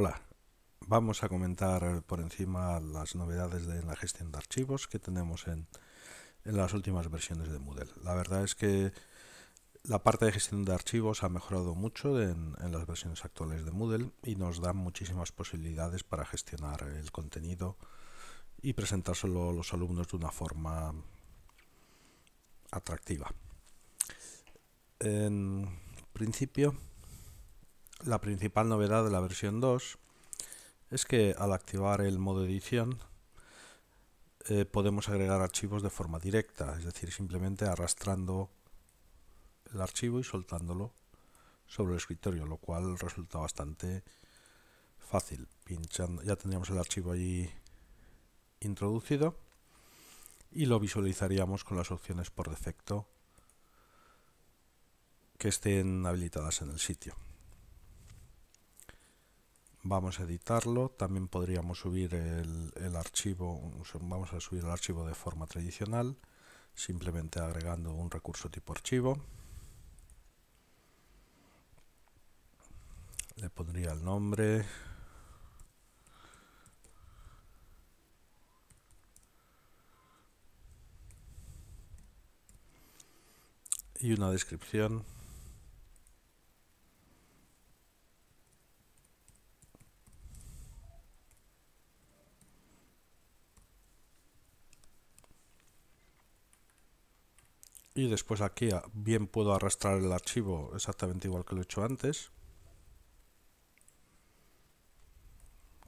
Hola, vamos a comentar por encima las novedades de la gestión de archivos que tenemos en, las últimas versiones de Moodle. La verdad es que la parte de gestión de archivos ha mejorado mucho en, las versiones actuales de Moodle y nos da muchísimas posibilidades para gestionar el contenido y presentárselo a los alumnos de una forma atractiva. En principio, la principal novedad de la versión 2 es que al activar el modo edición eh, podemos agregar archivos de forma directa, es decir, simplemente arrastrando el archivo y soltándolo sobre el escritorio, lo cual resulta bastante fácil. Pinchando, ya tendríamos el archivo allí introducido y lo visualizaríamos con las opciones por defecto que estén habilitadas en el sitio vamos a editarlo, también podríamos subir el, el, archivo, vamos a subir el archivo de forma tradicional, simplemente agregando un recurso tipo archivo. Le pondría el nombre. Y una descripción. y después aquí ah, bien puedo arrastrar el archivo exactamente igual que lo he hecho antes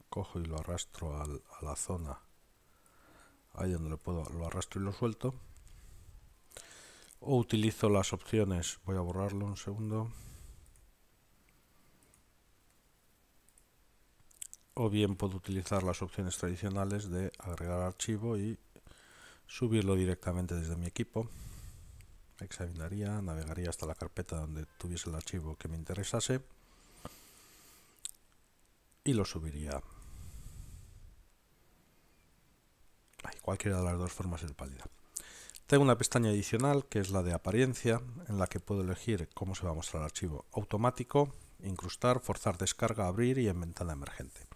cojo y lo arrastro a la zona ahí donde lo puedo lo arrastro y lo suelto o utilizo las opciones voy a borrarlo un segundo o bien puedo utilizar las opciones tradicionales de agregar archivo y subirlo directamente desde mi equipo examinaría, navegaría hasta la carpeta donde tuviese el archivo que me interesase y lo subiría. Hay cualquiera de las dos formas es válida. Tengo una pestaña adicional que es la de apariencia, en la que puedo elegir cómo se va a mostrar el archivo automático, incrustar, forzar descarga, abrir y en ventana emergente.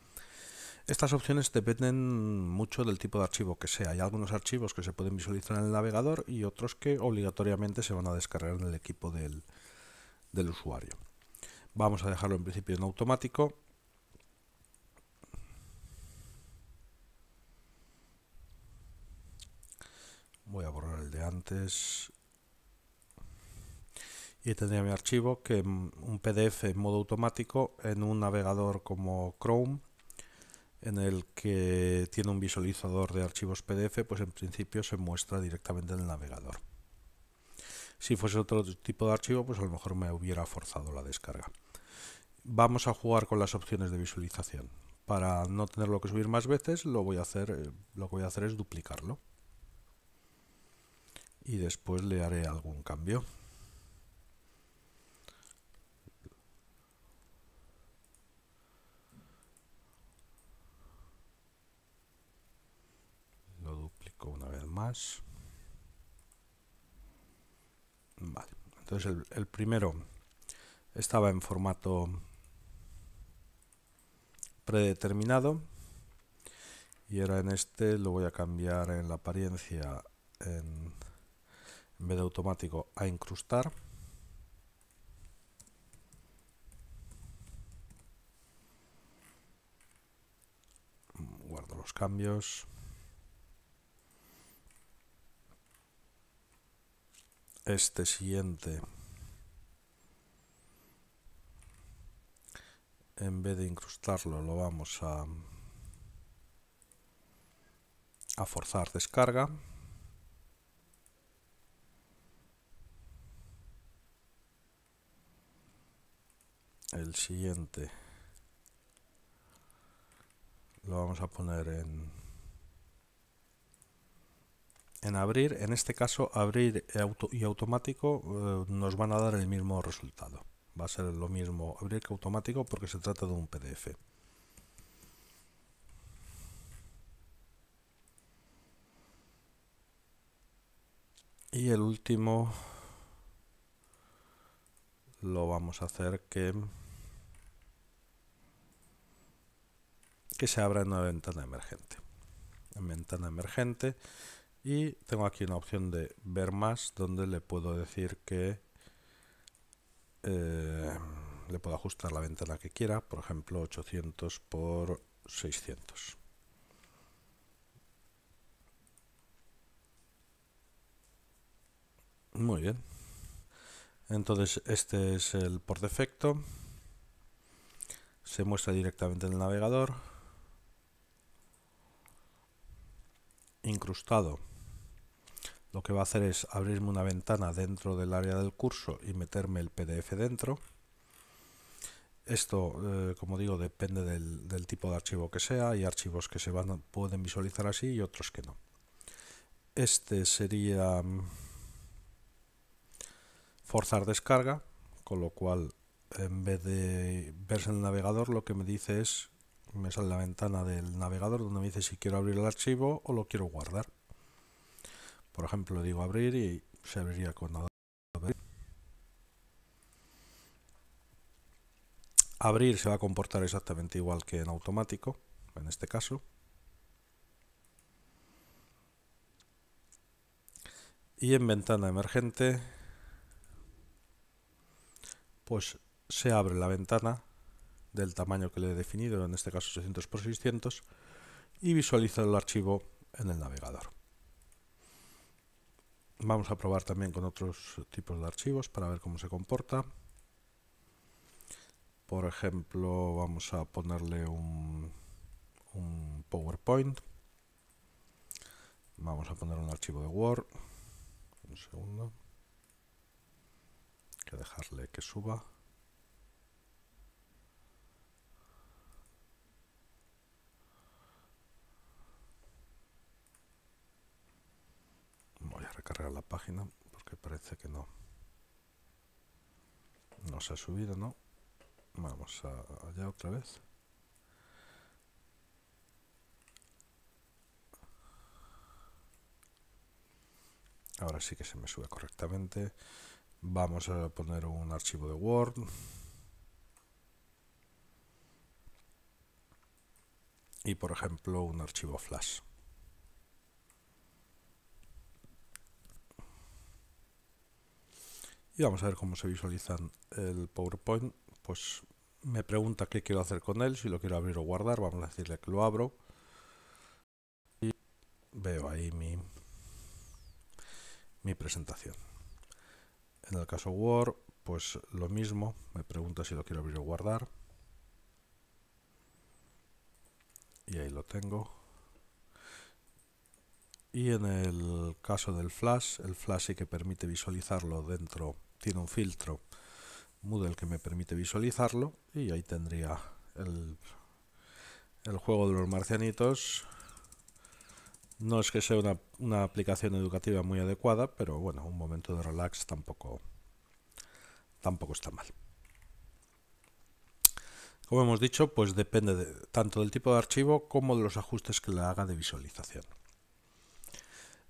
Estas opciones dependen mucho del tipo de archivo que sea. Hay algunos archivos que se pueden visualizar en el navegador y otros que obligatoriamente se van a descargar en el equipo del, usuario. Vamos a dejarlo en principio en automático. Voy a borrar el de antes. Y tendría mi archivo que mm, un PDF en modo automático en un navegador como Chrome en el que tiene un visualizador de archivos PDF, pues en principio se muestra directamente en el navegador. Si fuese otro tipo de archivo, pues a lo mejor me hubiera forzado la descarga. Vamos a jugar con las opciones de visualización. Para no tenerlo que subir más veces, lo, voy a hacer, eh, lo que voy a hacer es duplicarlo. Y después le haré algún cambio. más. entonces el, primero estaba en formato predeterminado y ahora en este lo voy a cambiar en la apariencia en, en vez de automático a incrustar guardo los cambios este siguiente en vez de incrustarlo lo vamos a forzar descarga el siguiente lo vamos a poner en en abrir, en este caso abrir y automático eh, nos van a dar el mismo resultado. Va a ser lo mismo abrir que automático porque se trata de un PDF. Y el último lo vamos a hacer que, que se abra en una ventana emergente. En ventana emergente y tengo aquí una opción de ver más, donde le puedo decir que eh, le puedo ajustar la ventana que quiera, por ejemplo 800 por 600. Muy bien. Entonces este es el por defecto. Se muestra directamente en el navegador. Incrustado lo que va a hacer es abrirme una ventana dentro del área del curso y meterme el PDF dentro. Esto, eh, como digo, depende del, tipo de archivo que sea. Hay archivos que se van, pueden visualizar así y otros que no. Este sería mm, forzar descarga, con lo cual en vez de verse en el navegador lo que me dice es, me sale la ventana del navegador donde me dice si quiero abrir el archivo o lo quiero guardar. Por ejemplo, digo abrir y se abriría con Abrir se va a comportar exactamente igual que en automático, en este caso. Y en ventana emergente, pues se abre la ventana del tamaño que le he definido, en este caso 600 x 600, y visualiza el archivo en el navegador. Vamos a probar también con otros tipos de archivos para ver cómo se comporta. Por ejemplo, vamos a ponerle un, un PowerPoint. Vamos a poner un archivo de Word. Un segundo. Hay que dejarle que suba. página porque parece que no no se ha subido no vamos a, allá otra vez ahora sí que se me sube correctamente vamos a poner un archivo de Word y por ejemplo un archivo flash y vamos a ver cómo se visualizan el PowerPoint. Pues me pregunta qué quiero hacer con él, si lo quiero abrir o guardar, vamos a decirle que lo abro. Y veo ahí mi, mi presentación. En el caso Word, pues lo mismo, me pregunta si lo quiero abrir o guardar. Y ahí lo tengo. Y en el caso del flash, el flash sí que permite visualizarlo dentro, tiene un filtro Moodle que me permite visualizarlo y ahí tendría el, juego de los marcianitos. No es que sea una, aplicación educativa muy adecuada, pero bueno, un momento de relax tampoco, tampoco está mal. Como hemos dicho, pues depende tanto del tipo de archivo como de los ajustes que le haga de visualización.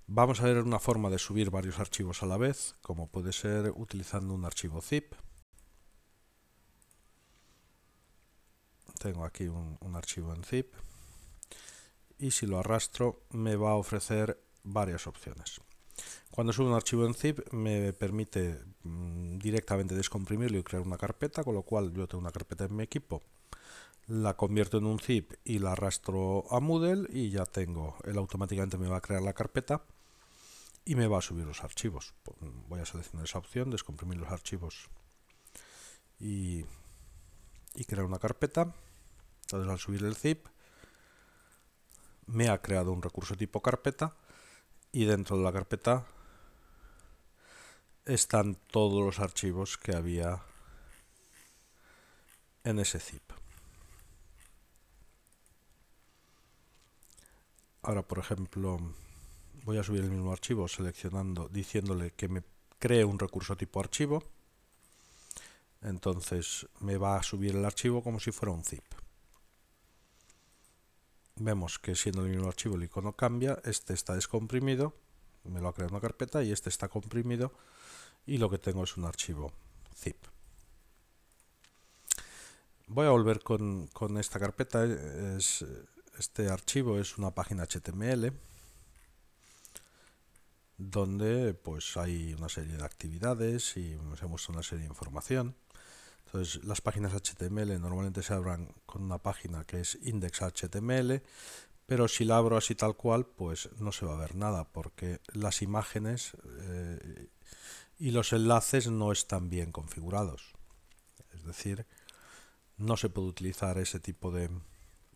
Vamos a ver una forma de subir varios archivos a la vez, como puede ser utilizando un archivo zip. Tengo aquí un, archivo en zip y si lo arrastro me va a ofrecer varias opciones. Cuando subo un archivo en zip me permite mm, directamente descomprimirlo y crear una carpeta, con lo cual yo tengo una carpeta en mi equipo, la convierto en un zip y la arrastro a Moodle y ya tengo, él automáticamente me va a crear la carpeta y me va a subir los archivos. Pues, mm, voy a seleccionar esa opción, descomprimir los archivos y, crear una carpeta. Entonces al subir el zip me ha creado un recurso tipo carpeta y dentro de la carpeta están todos los archivos que había en ese zip. Ahora, por ejemplo, voy a subir el mismo archivo seleccionando, diciéndole que me cree un recurso tipo archivo. Entonces me va a subir el archivo como si fuera un zip. Vemos que siendo el mismo archivo el icono cambia, este está descomprimido, me lo ha creado una carpeta y este está comprimido y lo que tengo es un archivo zip. Voy a volver con, esta carpeta, es, este archivo es una página HTML donde pues hay una serie de actividades y se muestra una serie de información. Entonces, las páginas HTML normalmente se abran con una página que es index.html, pero si la abro así tal cual, pues no se va a ver nada porque las imágenes eh, y los enlaces no están bien configurados. Es decir, no se puede utilizar ese tipo de,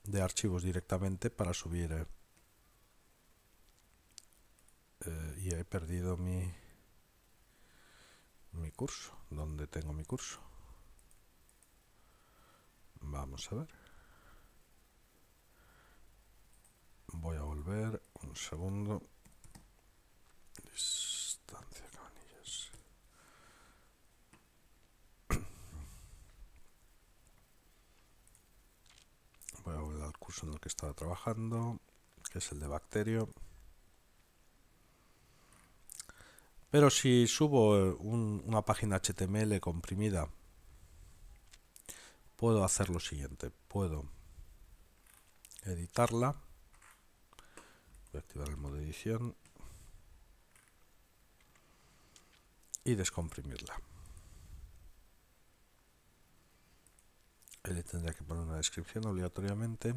de archivos directamente para subir eh, he perdido mi mi curso, donde tengo mi curso. Vamos a ver. Voy a volver un segundo. Distancia cabanillas. Voy a volver al curso en el que estaba trabajando, que es el de bacterio. Pero si subo eh, una página HTML comprimida, puedo hacer lo siguiente. Puedo editarla. Voy a activar el modo edición. Y descomprimirla. le tendría que poner una descripción obligatoriamente.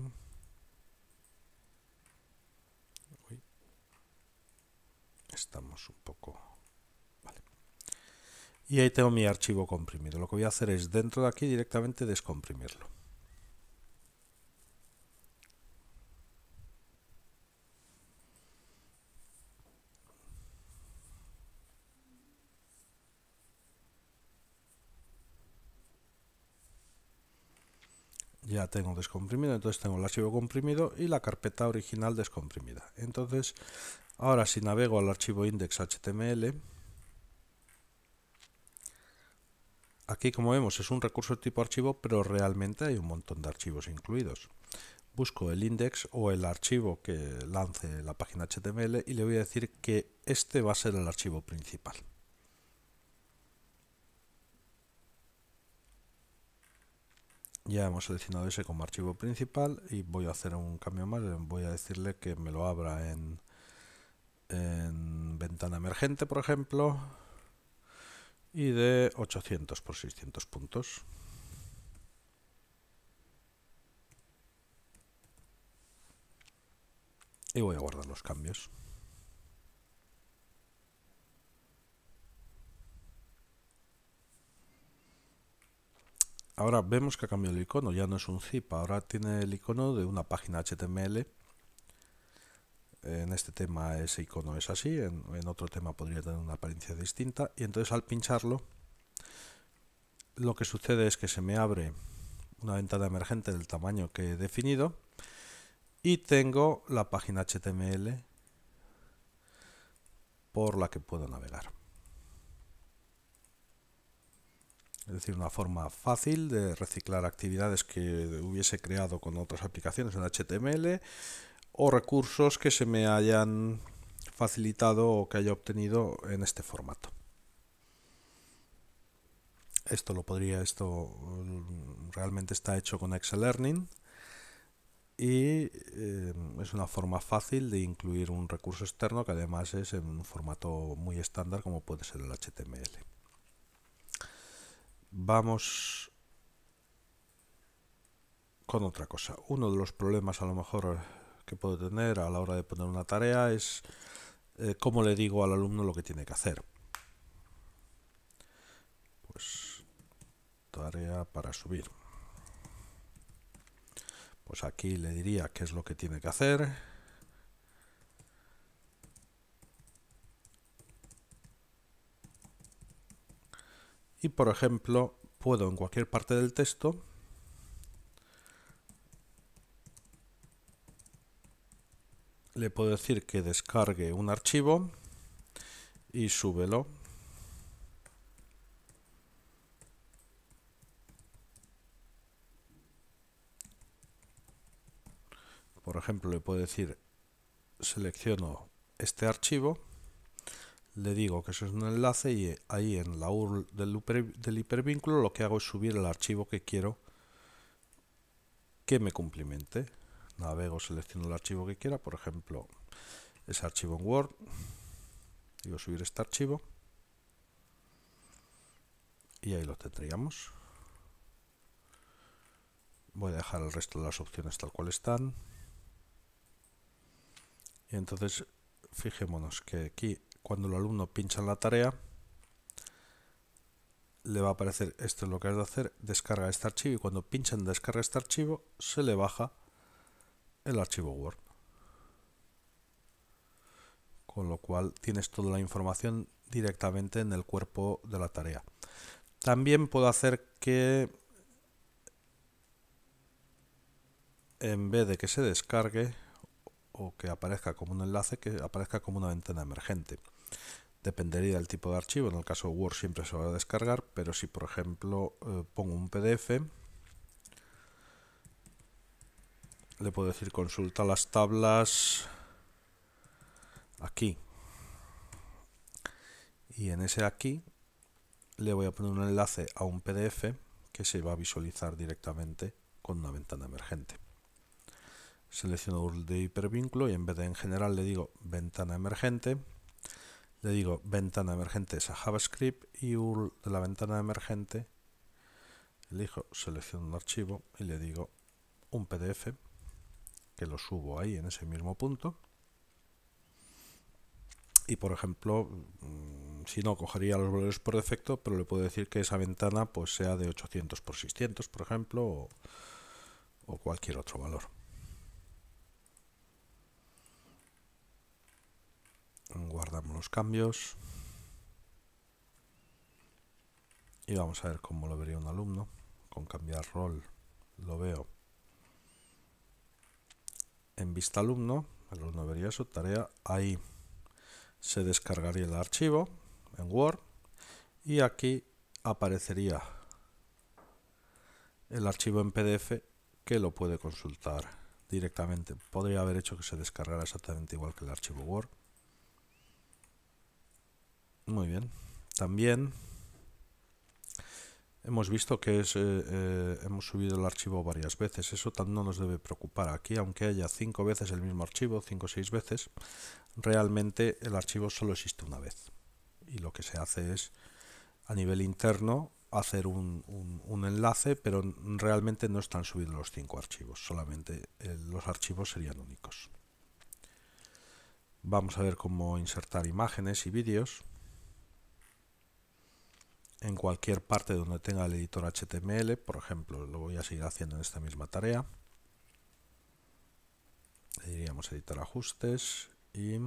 Estamos un poco y ahí tengo mi archivo comprimido. Lo que voy a hacer es dentro de aquí directamente descomprimirlo. ya tengo descomprimido, entonces tengo el archivo comprimido y la carpeta original descomprimida. Entonces, ahora si navego al archivo index.html, Aquí, como vemos, es un recurso tipo archivo, pero realmente hay un montón de archivos incluidos. Busco el index o el archivo que lance la página HTML y le voy a decir que este va a ser el archivo principal. Ya hemos seleccionado ese como archivo principal y voy a hacer un cambio más. Voy a decirle que me lo abra en, en ventana emergente, por ejemplo y de 800 por 600 puntos. Y voy a guardar los cambios. Ahora vemos que ha cambiado el icono, ya no es un zip, ahora tiene el icono de una página HTML en este tema ese icono es así, en, otro tema podría tener una apariencia distinta. Y entonces al pincharlo, lo que sucede es que se me abre una ventana emergente del tamaño que he definido y tengo la página HTML por la que puedo navegar. Es decir, una forma fácil de reciclar actividades que hubiese creado con otras aplicaciones en HTML o recursos que se me hayan facilitado o que haya obtenido en este formato. Esto lo podría, esto mm, realmente está hecho con Excel Learning y em, es una forma fácil de incluir un recurso externo que además es en un formato muy estándar como puede ser el HTML. Vamos con otra cosa. Uno de los problemas a lo mejor que puedo tener a la hora de poner una tarea es eh, cómo le digo al alumno lo que tiene que hacer. Pues tarea para subir. Pues aquí le diría qué es lo que tiene que hacer. Y por ejemplo, puedo en cualquier parte del texto le puedo decir que descargue un archivo y súbelo. Por ejemplo, le puedo decir, selecciono este archivo, le digo que eso es un enlace y ahí en la URL del, hipervínculo lo que hago es subir el archivo que quiero que me cumplimente navego, selecciono el archivo que quiera, por ejemplo, ese archivo en Word, digo subir este archivo y ahí lo tendríamos. Voy a dejar el resto de las opciones tal cual están. Y entonces fijémonos que aquí cuando el alumno pincha en la tarea le va a aparecer esto es lo que has de hacer, descarga este archivo y cuando pincha en descarga este archivo se le baja el archivo Word. Con lo cual tienes toda la información directamente en el cuerpo de la tarea. También puedo hacer que en vez de que se descargue o que aparezca como un enlace, que aparezca como una ventana emergente. Dependería del tipo de archivo, en el caso de Word siempre se va a descargar, pero si por ejemplo eh, pongo un PDF, le puedo decir consulta las tablas aquí y en ese aquí le voy a poner un enlace a un PDF que se va a visualizar directamente con una ventana emergente. Selecciono URL de hipervínculo y en vez de en general le digo ventana emergente, le digo ventana emergente es a JavaScript y URL de la ventana emergente elijo, selecciono un archivo y le digo un PDF lo subo ahí en ese mismo punto. Y por ejemplo, mm, si no, cogería los valores por defecto, pero le puedo decir que esa ventana pues sea de 800 por 600, por ejemplo, o cualquier otro valor. Guardamos los cambios. Y vamos a ver cómo lo vería un alumno. Con cambiar rol lo veo en vista alumno, el alumno vería su tarea ahí. Se descargaría el archivo en Word y aquí aparecería el archivo en PDF que lo puede consultar directamente. Podría haber hecho que se descargara exactamente igual que el archivo Word. Muy bien. También Hemos visto que eh, eh, hemos subido el archivo varias veces, eso no nos debe preocupar. Aquí, aunque haya cinco veces el mismo archivo, cinco o seis veces, realmente el archivo solo existe una vez. Y lo que se hace es, a nivel interno, hacer un, enlace, pero realmente no están subidos los cinco archivos, solamente eh, los archivos serían únicos. Vamos a ver cómo insertar imágenes y vídeos en cualquier parte donde tenga el editor HTML, por ejemplo, lo voy a seguir haciendo en esta misma tarea. Le diríamos editar ajustes y,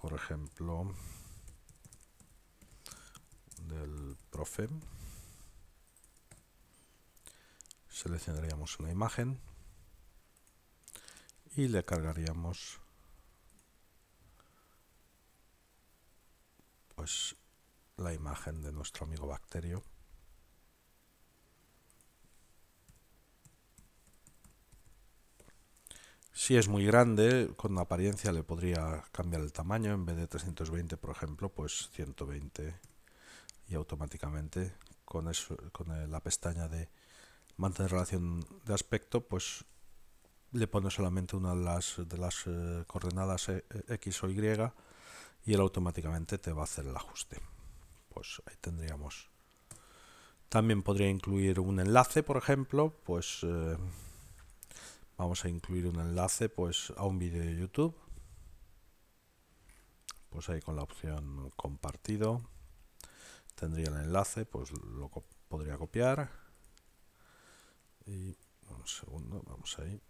por ejemplo, del profe seleccionaríamos una imagen y le cargaríamos Pues, la imagen de nuestro amigo Bacterio. Si es muy grande, con apariencia le podría cambiar el tamaño, en vez de 320 por ejemplo, pues 120 y automáticamente con, con la pestaña de mantener relación de aspecto, pues le pone solamente una de las, de las eh, coordenadas eh, eh, X o Y y él automáticamente te va a hacer el ajuste. Pues ahí tendríamos. También podría incluir un enlace, por ejemplo, pues eh, vamos a incluir un enlace pues a un vídeo de YouTube. Pues ahí con la opción compartido tendría el enlace, pues lo podría copiar. Y un segundo, vamos ahí.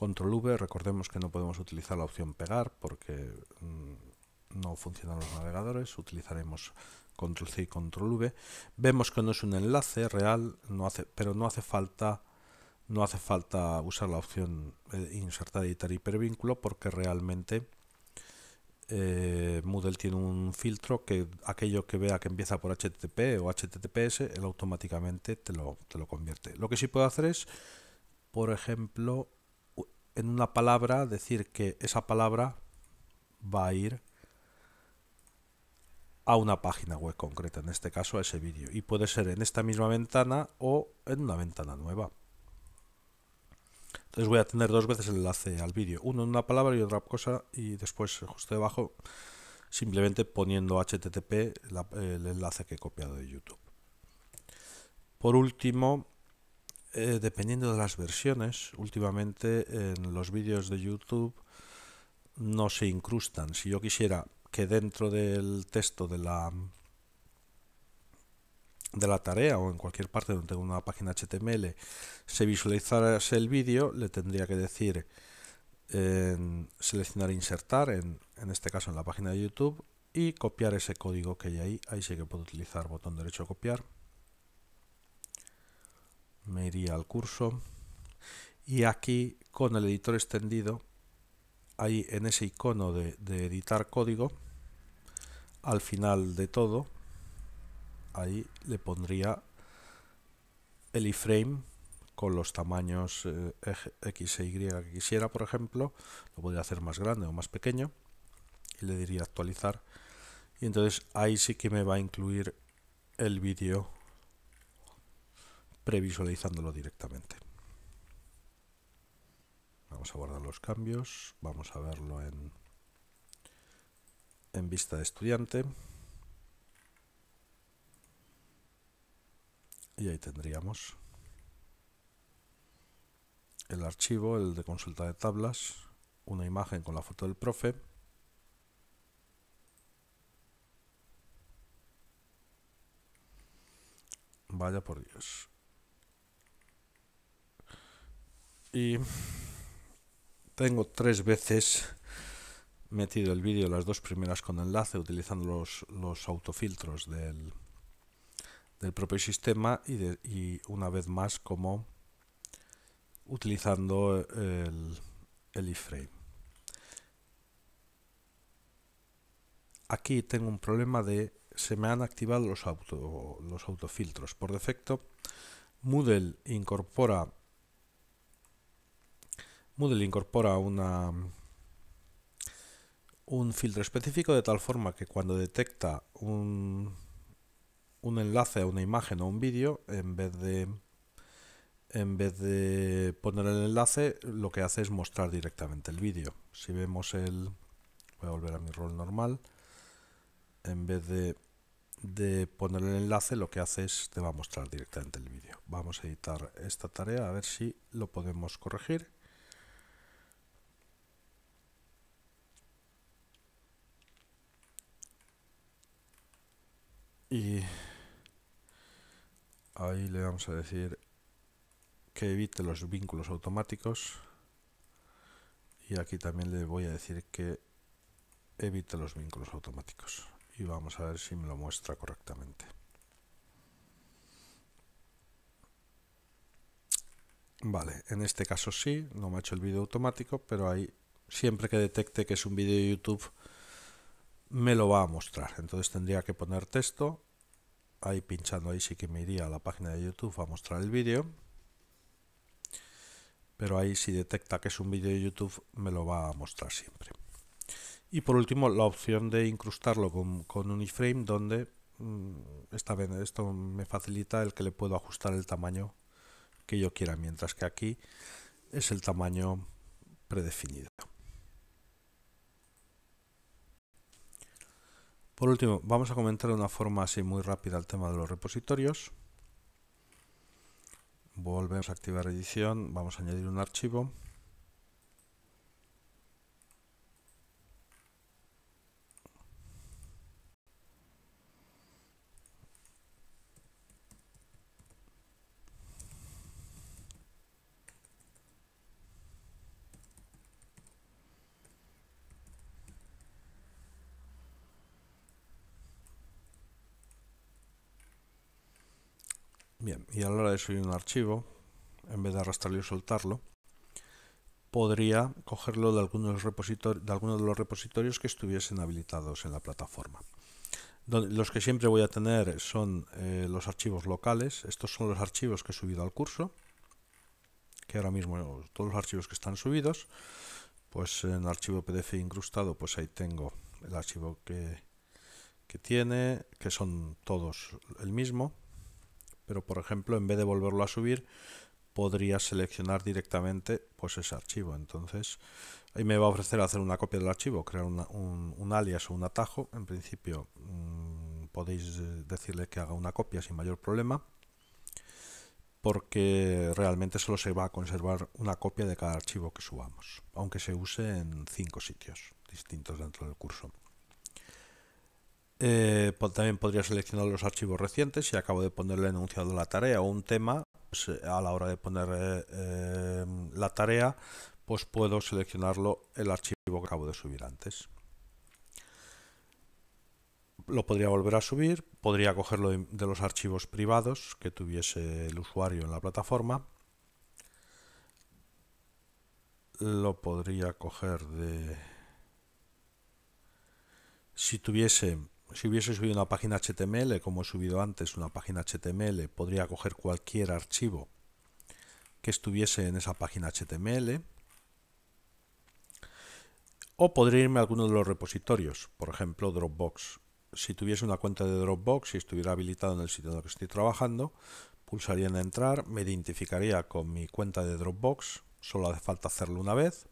Control V, recordemos que no podemos utilizar la opción pegar porque mm, no funcionan los navegadores, utilizaremos Control C y Control V. Vemos que no es un enlace real, no hace, pero no hace falta no hace falta usar la opción eh, insertar editar hipervínculo porque realmente eh, Moodle tiene un filtro que aquello que vea que empieza por HTTP o HTTPS, él automáticamente te lo, te lo convierte. Lo que sí puedo hacer es, por ejemplo, en una palabra decir que esa palabra va a ir a una página web concreta, en este caso a ese vídeo. Y puede ser en esta misma ventana o en una ventana nueva. Entonces voy a tener dos veces el enlace al vídeo, uno en una palabra y otra cosa, y después justo debajo simplemente poniendo http el enlace que he copiado de YouTube. Por último, eh, dependiendo de las versiones, últimamente en los vídeos de YouTube no se incrustan. Si yo quisiera que dentro del texto de la de la tarea o en cualquier parte donde tengo una página HTML se visualizase el vídeo, le tendría que decir seleccionar insertar, en, en, este caso en la página de YouTube, y copiar ese código que hay ahí. Ahí sí que puedo utilizar botón derecho copiar me iría al curso y aquí con el editor extendido ahí en ese icono de, editar código al final de todo ahí le pondría el iframe con los tamaños eh, X e Y que quisiera, por ejemplo, lo podría hacer más grande o más pequeño y le diría actualizar. Y entonces ahí sí que me va a incluir el vídeo previsualizándolo directamente. Vamos a guardar los cambios, vamos a verlo en, en vista de estudiante. Y ahí tendríamos el archivo, el de consulta de tablas, una imagen con la foto del profe, Vaya por Dios. y tengo tres veces metido el vídeo, las dos primeras con enlace, utilizando los, autofiltros del, del, propio sistema y, de, y, una vez más como utilizando el, el iframe. Aquí tengo un problema de se me han activado los, auto, los autofiltros. Por defecto, Moodle incorpora Moodle incorpora una, un filtro específico de tal forma que cuando detecta un, un enlace a una imagen o un vídeo, en vez de en vez de poner el enlace, lo que hace es mostrar directamente el vídeo. Si vemos el... Voy a volver a mi rol normal. En vez de, de poner el enlace, lo que hace es te va a mostrar directamente el vídeo. Vamos a editar esta tarea a ver si lo podemos corregir. Y ahí le vamos a decir que evite los vínculos automáticos. Y aquí también le voy a decir que evite los vínculos automáticos. Y vamos a ver si me lo muestra correctamente. Vale, en este caso sí, no me ha hecho el vídeo automático, pero ahí siempre que detecte que es un vídeo de YouTube me lo va a mostrar. Entonces tendría que poner texto. Ahí pinchando ahí sí que me iría a la página de YouTube a mostrar el vídeo. Pero ahí si detecta que es un vídeo de YouTube me lo va a mostrar siempre. Y por último la opción de incrustarlo con, un iframe donde mm, esta vez, esto me facilita el que le puedo ajustar el tamaño que yo quiera. Mientras que aquí es el tamaño predefinido. Por último, vamos a comentar de una forma así muy rápida el tema de los repositorios. Volvemos a activar edición, vamos a añadir un archivo. Bien, y a la hora de subir un archivo, en vez de arrastrarlo y soltarlo, podría cogerlo de algunos, de de los repositorios que estuviesen habilitados en la plataforma. Los que siempre voy a tener son eh, los archivos locales. Estos son los archivos que he subido al curso, que ahora mismo todos los archivos que están subidos, pues en archivo PDF incrustado, pues ahí tengo el archivo que, que tiene, que son todos el mismo. Pero por ejemplo, en vez de volverlo a subir, podría seleccionar directamente pues ese archivo. Entonces, ahí me va a ofrecer hacer una copia del archivo, crear un, alias o un atajo. En principio, mm, podéis eh, decirle que haga una copia sin mayor problema, porque realmente solo se va a conservar una copia de cada archivo que subamos, aunque se use en cinco sitios distintos dentro del curso. Eh, también podría seleccionar los archivos recientes si acabo de ponerle enunciado la tarea o un tema. Pues, eh, a la hora de poner eh, em, la tarea, pues puedo seleccionarlo el archivo que acabo de subir antes. Lo podría volver a subir, podría cogerlo de los archivos privados que tuviese el usuario en la plataforma. Lo podría coger de... Si tuviese si hubiese subido una página HTML, como he subido antes una página HTML, podría coger cualquier archivo que estuviese en esa página HTML. O podría irme a alguno de los repositorios, por ejemplo Dropbox. Si tuviese una cuenta de Dropbox y estuviera habilitado en el sitio en el que estoy trabajando, pulsaría en entrar, me identificaría con mi cuenta de Dropbox, solo hace falta hacerlo una vez,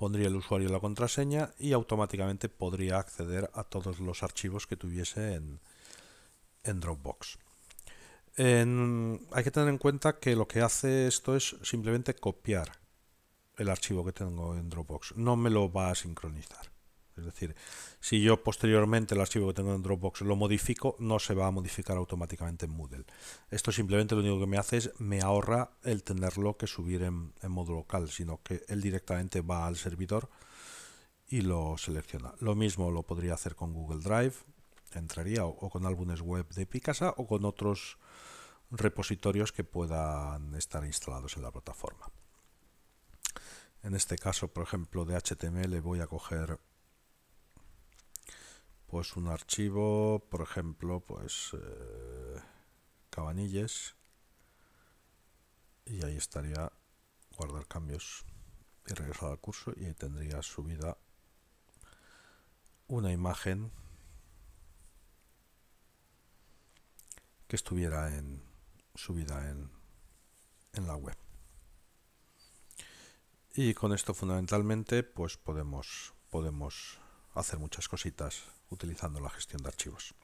pondría el usuario la contraseña y automáticamente podría acceder a todos los archivos que tuviese en, Dropbox. hay que tener en cuenta que lo que hace esto es simplemente copiar el archivo que tengo en Dropbox, no me lo va a sincronizar. Es decir, si yo posteriormente el archivo que tengo en Dropbox lo modifico, no se va a modificar automáticamente en Moodle. Esto simplemente lo único que me hace es me ahorra el tenerlo que subir en, modo local, sino que él directamente va al servidor y lo selecciona. Lo mismo lo podría hacer con Google Drive, entraría o, o con álbumes web de Picasa o con otros repositorios que puedan estar instalados en la plataforma. En este caso, por ejemplo, de HTML voy a coger pues un archivo, por ejemplo, pues eh, Cabanilles y ahí estaría guardar cambios y regresar al curso y ahí tendría subida una imagen que estuviera en subida en, en la web. Y con esto fundamentalmente pues podemos podemos hacer muchas cositas utilizando la gestión de archivos.